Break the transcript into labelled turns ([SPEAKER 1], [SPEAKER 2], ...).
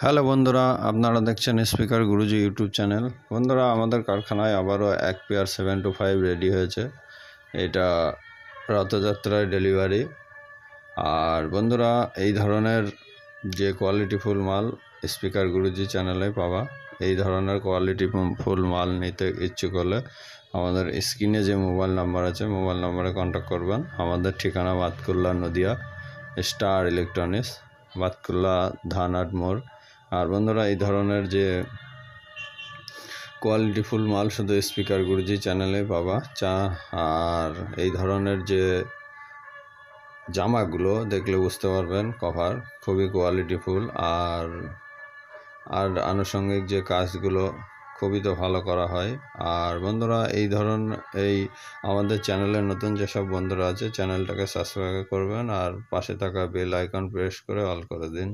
[SPEAKER 1] hello বন্ধুরা আপনারা দেখছেন স্পিকার গুরুজি ইউটিউব চ্যানেল বন্ধুরা আমাদের কারখানায় আবারও এক pair seven two five ready হয়েছে এটা রথযাত্রায় ডেলিভারি আর বন্ধুরা এই ধরনের যে কোয়ালিটি ফুল মাল স্পিকার গুরুজি চ্যানেলে পাওয়া এই ধরনের কোয়ালিটি ফুল মাল নিতে ইচ্ছুক হলে আমাদের স্ক্রিনে যে মোবাইল নাম্বার আছে মোবাইল নাম্বারে কন্ট্যাক্ট করবেন আমাদের ঠিকানা বাতকুল্লা নদিয়া স্টার ইলেকট্রনিক্স বাতকুল্লা ধানহাট মোড় আর বন্ধুরা এই ধরনের যে কোয়ালিটিফুল মাল শুধু স্পিকার গুরুজি চ্যানেলে পাবা চা আর এই ধরনের যে জামাগুলো দেখলে বুঝতে পারবেন কভার খুবই কোয়ালিটিফুল আর আর আনুষঙ্গিক যে কাজগুলো খুবই তো ভালো করা হয় আর বন্ধুরা এই ধরন এই আমাদের চ্যানেলে নতুন যেসব বন্ধুরা আছে চ্যানেলটাকে সাবস্ক্রাইব করবেন আর পাশে থাকা বেল আইকন প্রেস করে অল করে দিন